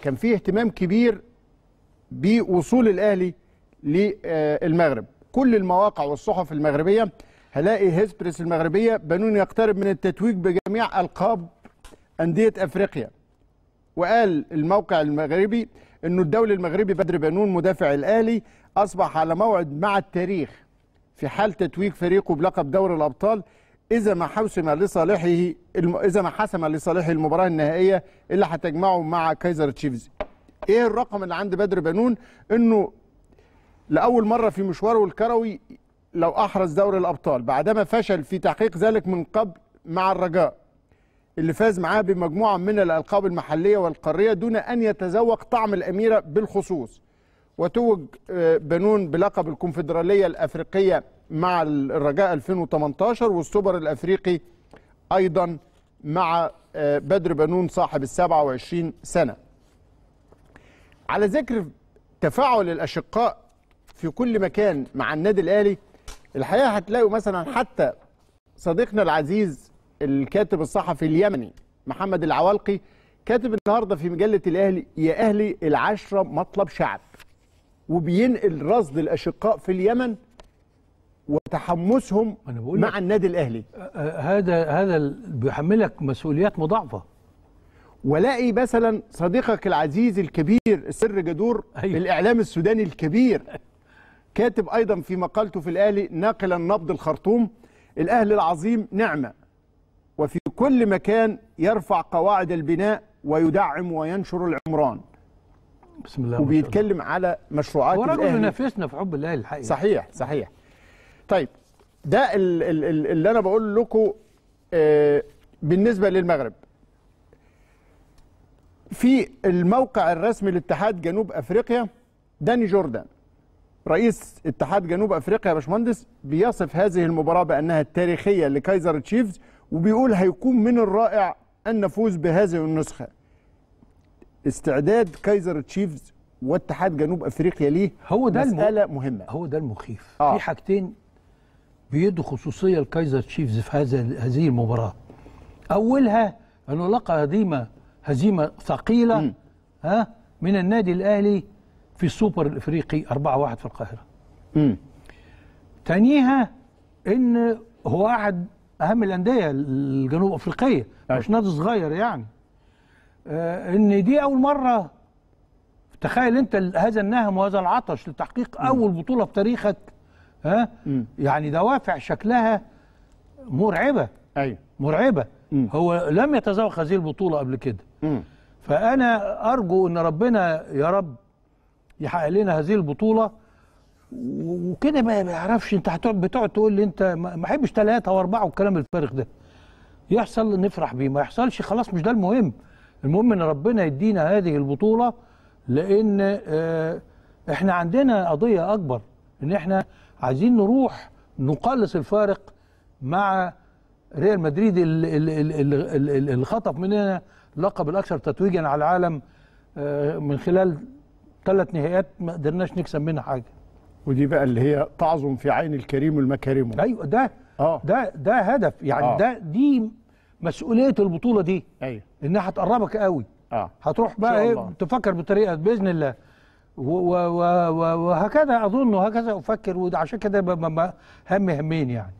كان فيه اهتمام كبير بوصول الأهلي للمغرب كل المواقع والصحف المغربية هلاقي هيسبريس المغربية بنون يقترب من التتويج بجميع ألقاب أندية أفريقيا وقال الموقع المغربي أنه الدولي المغربي بدر بنون مدافع الأهلي أصبح على موعد مع التاريخ في حال تتويج فريقه بلقب دوري الأبطال إذا ما حسم لصالحه الم... إذا ما حسم لصالحه المباراة النهائية اللي هتجمعه مع كايزر تشيفز إيه الرقم اللي عند بدر بنون إنه لأول مرة في مشواره الكروي لو أحرز دوري الأبطال بعدما فشل في تحقيق ذلك من قبل مع الرجاء اللي فاز معاه بمجموعة من الألقاب المحلية والقارية دون أن يتذوق طعم الأميرة بالخصوص وتوج آه، بنون بلقب الكونفدرالية الأفريقية مع الرجاء 2018 والسوبر الافريقي ايضا مع آه، بدر بنون صاحب ال 27 سنه. على ذكر تفاعل الاشقاء في كل مكان مع النادي الاهلي الحقيقه هتلاقوا مثلا حتى صديقنا العزيز الكاتب الصحفي اليمني محمد العوالقي كاتب النهارده في مجله الاهلي يا اهلي العشره مطلب شعب وبينقل رصد الاشقاء في اليمن وتحمسهم أنا بقول مع النادي الاهلي أه، أه، هذا هذا بيحملك مسؤوليات مضاعفه ولاقي مثلا صديقك العزيز الكبير السر جدور أيوه. الاعلام السوداني الكبير كاتب ايضا في مقالته في الاهلي ناقلا نبض الخرطوم الاهلي العظيم نعمه وفي كل مكان يرفع قواعد البناء ويدعم وينشر العمران بسم الله وبيتكلم على مشروعات هو رجل ينافسنا في حب الاهلي الحقيقه صحيح صحيح طيب ده اللي انا بقول لكم آه، بالنسبه للمغرب في الموقع الرسمي لاتحاد جنوب افريقيا داني جوردان رئيس اتحاد جنوب افريقيا يا باشمهندس بيصف هذه المباراه بانها التاريخيه لكايزر تشيفز وبيقول هيكون من الرائع ان نفوز بهذه النسخه استعداد كايزر تشيفز واتحاد جنوب افريقيا ليه هو ده مساله الم... مهمه هو ده المخيف آه. في حاجتين بيدوا خصوصية لكايزر تشيفز في هذا هذه المباراة أولها أنه لقى هزيمة هزيمة ثقيلة م. ها من النادي الأهلي في السوبر الإفريقي 4-1 في القاهرة امم ثانيها أن هو أحد أهم الأندية الجنوب أفريقية أي. أيوة. مش نادي صغير يعني آه أن دي أول مرة تخيل أنت هذا النهم وهذا العطش لتحقيق أول بطولة في تاريخك ها مم. يعني دوافع شكلها مرعبه ايوه مرعبه مم. هو لم يتذوق هذه البطوله قبل كده مم. فانا ارجو ان ربنا يا رب يحقق لنا هذه البطوله وكده ما يعرفش انت هتقعد بتقعد تقول لي انت ما احبش ثلاثه واربعه والكلام الفارغ ده يحصل نفرح بيه ما يحصلش خلاص مش ده المهم المهم ان ربنا يدينا هذه البطوله لان آه، احنا عندنا قضيه اكبر ان احنا عايزين نروح نقلص الفارق مع ريال مدريد اللي خطف مننا لقب الاكثر تتويجا على العالم آه، من خلال ثلاث نهائيات ما قدرناش نكسب منها حاجه ودي بقى اللي هي تعظم في عين الكريم المكارمه ايوه ده آه. ده ده هدف يعني آه. ده دي مسؤوليه البطوله دي ايوه انها هتقربك قوي اه هتروح بقى ايه تفكر بطريقه باذن الله وهكذا اظن وهكذا افكر وعشان كده همي همين يعني